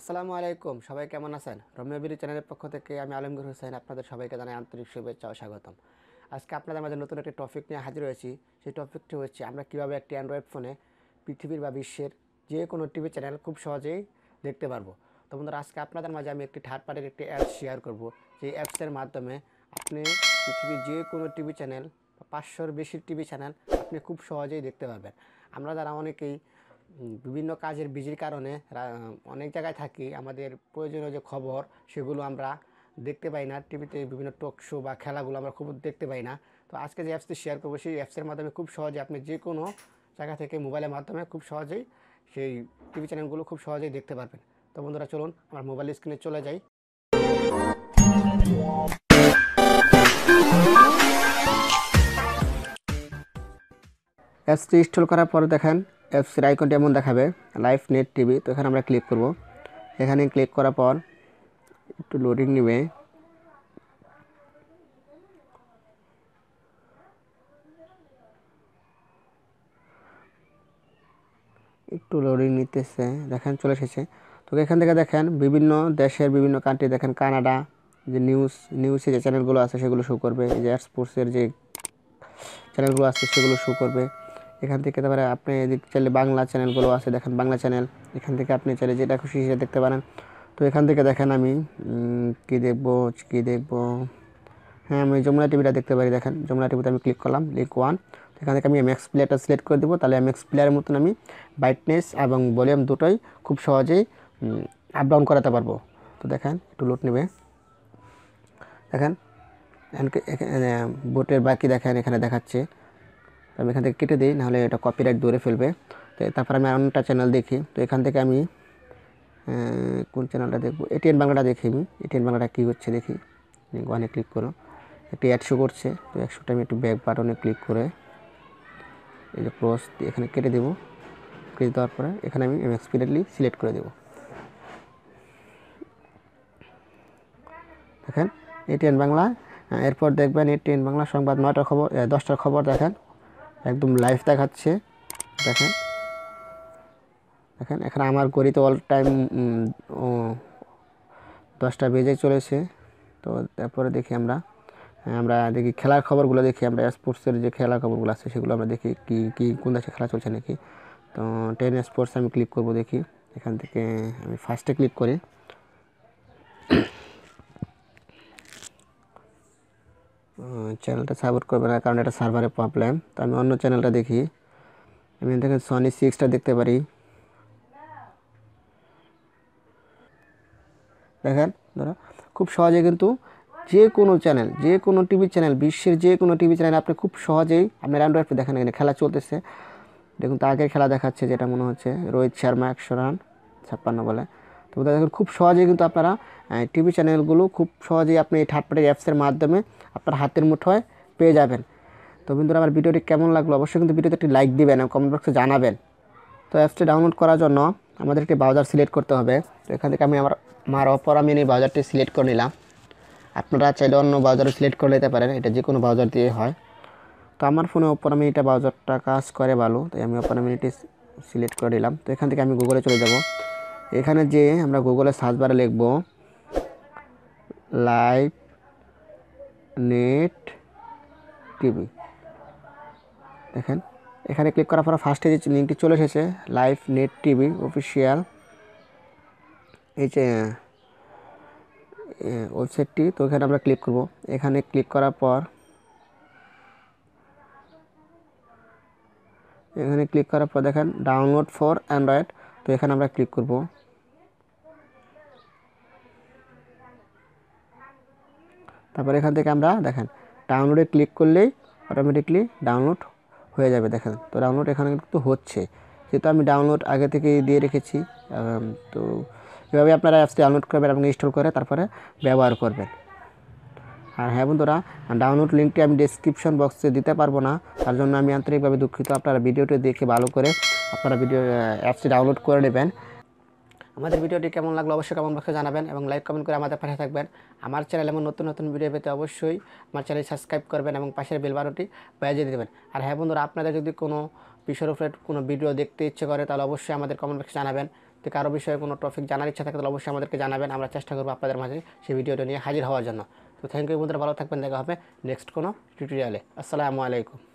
আসসালামু আলাইকুম সবাই কেমন আছেন রম্যবিরি চ্যানেলের পক্ষ থেকে আমি আলমগীর হোসেন আপনাদের সবাইকে জানাই আন্তরিক শুভেচ্ছা ও স্বাগতম আজকে আপনাদের মাঝে নতুন একটি টপিক নিয়ে হাজির হয়েছি সেই টপিকটি হচ্ছে আমরা কীভাবে একটি অ্যান্ড্রয়েড ফোনে পৃথিবীর বা বিশ্বের যে কোনো টিভি চ্যানেল খুব সহজেই দেখতে পারবো তো বন্ধুরা আজকে আপনাদের মাঝে আমি একটি থার্ড পার্টির একটি অ্যাপ শেয়ার করব সেই অ্যাপসের মাধ্যমে আপনি পৃথিবীর যে কোনো টিভি চ্যানেল পাঁচশোর বেশি টিভি চ্যানেল আপনি খুব সহজেই দেখতে পাবেন আমরা যারা অনেকেই বিভিন্ন কাজের বিজির কারণে অনেক জায়গায় থাকি আমাদের প্রয়োজনীয় যে খবর সেগুলো আমরা দেখতে পাই না টিভিতে বিভিন্ন টক শো বা খেলাগুলো আমরা খুব দেখতে পাই না তো আজকে যে অ্যাপসটি শেয়ার করবো সেই অ্যাপসের মাধ্যমে খুব সহজে আপনি যে কোনো জায়গা থেকে মোবাইলের মাধ্যমে খুব সহজেই সেই টিভি চ্যানেলগুলো খুব সহজেই দেখতে পারবেন তো বন্ধুরা চলুন আমার মোবাইল স্ক্রিনে চলে যাই অ্যাপসটি ইনস্টল করার পর দেখেন অ্যাপসের আইকনটি এমন দেখাবে লাইভ নেট টিভি তো এখানে আমরা ক্লিক করব এখানে ক্লিক করার পর একটু লোডিং নেবে একটু লোডিং নিতেছে দেখেন চলে এসেছে তো এখান থেকে দেখেন বিভিন্ন দেশের বিভিন্ন কান্ট্রি দেখেন কানাডা যে নিউজ নিউজে যে চ্যানেলগুলো আছে সেগুলো শো করবে যে স্পোর্টসের যে চ্যানেলগুলো আছে সেগুলো শো করবে এখান থেকে তারপরে আপনি এদিক চাইলে বাংলা চ্যানেলগুলো আছে দেখেন বাংলা চ্যানেল এখান থেকে আপনি চাইলে যেটা খুশি সেটা দেখতে পারেন তো এখান থেকে দেখেন আমি কি দেখব কি দেখব হ্যাঁ আমি যমুনা টিভিটা দেখতে পারি দেখেন যমুনা টিভিতে আমি ক্লিক করলাম লিঙ্ক ওয়ান এখান থেকে আমি এমএক্স প্লেয়ারটা সিলেক্ট করে দেবো তাহলে এমএক্স প্লেয়ারের মতন আমি ব্রাইটনেস এবং ভলিউম দুটোই খুব সহজেই আপ ডাউন করাতে পারবো তো দেখেন একটু লোড নেবে দেখেন বোটের বাকি দেখেন এখানে দেখাচ্ছে তো আমি এখান থেকে কেটে দিই নাহলে এটা কপিরাইট ধরে ফেলবে তো তারপর আমি অন্যটা চ্যানেল দেখি তো এখান থেকে আমি কোন চ্যানেলটা দেখবো এটিএন বাংলাটা দেখি আমি এটিএন বাংলাটা কী হচ্ছে দেখি ওয়ানে ক্লিক করো একটি একশো করছে তো একশোটা আমি একটু ব্যাক বাটনে ক্লিক করে এই যে ক্রস এখানে কেটে দেবো কেটে দেওয়ার পরে এখানে আমি এক্সপিরিয়েন্টলি সিলেক্ট করে দেবো দেখেন এটিএন বাংলা এরপর দেখবেন এটিএন বাংলা সংবাদ নয়টার খবর দশটার খবর দেখেন একদম লাইভ দেখাচ্ছে দেখেন দেখেন এখন আমার তো অল টাইম দশটা বেজে চলেছে তো তারপরে দেখি আমরা আমরা দেখি খেলার খবরগুলো দেখি আমরা স্পোর্টসের যে খেলার খবরগুলো আছে সেগুলো আমরা দেখি কি কি কোন দেশে খেলা চলছে নাকি তো টেন স্পোর্টস আমি ক্লিক করব দেখি এখান থেকে আমি ফার্স্টে ক্লিক করি চ্যানেলটা সাপোর্ট করবে না কারণ এটা সার্ভারে প্রবলেম তো আমি অন্য চ্যানেলটা দেখি আমি দেখে সনি সিক্সটা দেখতে পারি দেখেন ধরো খুব সহজে কিন্তু যে কোনো চ্যানেল যে কোনো টিভি চ্যানেল বিশ্বের যে কোনো টিভি চ্যানেল আপনি খুব সহজেই আপনার অ্যান্ড্রয়েডে দেখেন এখানে খেলা চলতেছে দেখুন তো আগের খেলা দেখাচ্ছে যেটা মনে হচ্ছে রোহিত শর্মা একশো রান ছাপ্পান্ন বলে তো দেখুন খুব সহজেই কিন্তু আপনারা টিভি চ্যানেলগুলো খুব সহজেই আপনি এই থার্ড পার্টি অ্যাপসের মাধ্যমে আপনার হাতের মুঠোয় পেয়ে যাবেন তো বন্ধুরা আমার ভিডিওটি কেমন লাগলো অবশ্যই কিন্তু ভিডিওতে একটি লাইক দিবেন এবং কমেন্ট বক্সে জানাবেন তো অ্যাপসটি ডাউনলোড করার জন্য আমাদের একটি ব্রাউজার সিলেক্ট করতে হবে তো এখান থেকে আমি আমার মার অপর আমি এই ব্রাউজারটি সিলেক্ট করে নিলাম আপনারা চাইলে অন্য ব্রাউজারও সিলেক্ট করে নিতে পারেন এটা যে কোনো ব্রাউজার দিয়ে হয় তো আমার ফোনে ওপর আমি এটা ব্রাউজারটা কাজ করে ভালো তাই আমি ওপর আমি এটি সিলেক্ট করে নিলাম তো এখান থেকে আমি গুগলে চলে যাব এখানে যে আমরা গুগলে সার্চ বারে লিখব লাইভ নেট টিভি দেখেন এখানে ক্লিক করার পর ফার্স্টে যে লিঙ্কটি চলে এসেছে লাইভ নেট টিভি অফিসিয়াল এই যে ওয়েবসাইটটি তো এখানে আমরা ক্লিক করব এখানে ক্লিক করার পর এখানে ক্লিক করার পর দেখেন ডাউনলোড ফর অ্যান্ড্রয়েড তো এখানে আমরা ক্লিক করব তারপর এখান থেকে আমরা দেখেন ডাউনলোডে ক্লিক করলেই অটোমেটিকলি ডাউনলোড হয়ে যাবে দেখেন তো ডাউনলোড এখানে কিন্তু হচ্ছে যেহেতু আমি ডাউনলোড আগে থেকে দিয়ে রেখেছি তো এভাবে আপনারা অ্যাপসটি ডাউনলোড করবেন এবং ইনস্টল করে তারপরে ব্যবহার করবেন আর হ্যাঁ বন্ধুরা ডাউনলোড লিঙ্কটি আমি ডিসক্রিপশন বক্সে দিতে পারবো না তার জন্য আমি আন্তরিকভাবে দুঃখিত আপনারা ভিডিওটি দেখে ভালো করে আপনারা ভিডিও অ্যাপসটি ডাউনলোড করে নেবেন আমাদের ভিডিওটি কেমন লাগলো অবশ্যই কমেন্ট বক্সে জানাবেন এবং লাইক কমেন্ট করে আমাদের পাশে থাকবেন আমার চ্যানেল এমন নতুন নতুন ভিডিও পেতে অবশ্যই আমার চ্যানেল সাবস্ক্রাইব করবেন এবং পাশের বেল বারোটি বাজিয়ে দেবেন আর হ্যাঁ বন্ধুরা আপনাদের যদি কোনো বিষয়ের উপরে কোনো ভিডিও দেখতে ইচ্ছে করে তাহলে অবশ্যই আমাদের কমেন্ট বক্সে জানাবেন তো কারো বিষয়ে কোনো টপিক জানার ইচ্ছা থাকে তাহলে অবশ্যই আমাদেরকে জানাবেন আমরা চেষ্টা করবো আপনাদের মাঝে সেই ভিডিওটা নিয়ে হাজির হওয়ার জন্য তো থ্যাংক ইউ বন্ধুরা ভালো থাকবেন দেখা হবে নেক্সট কোনো টিউটোরিয়ালে আসসালামু আলাইকুম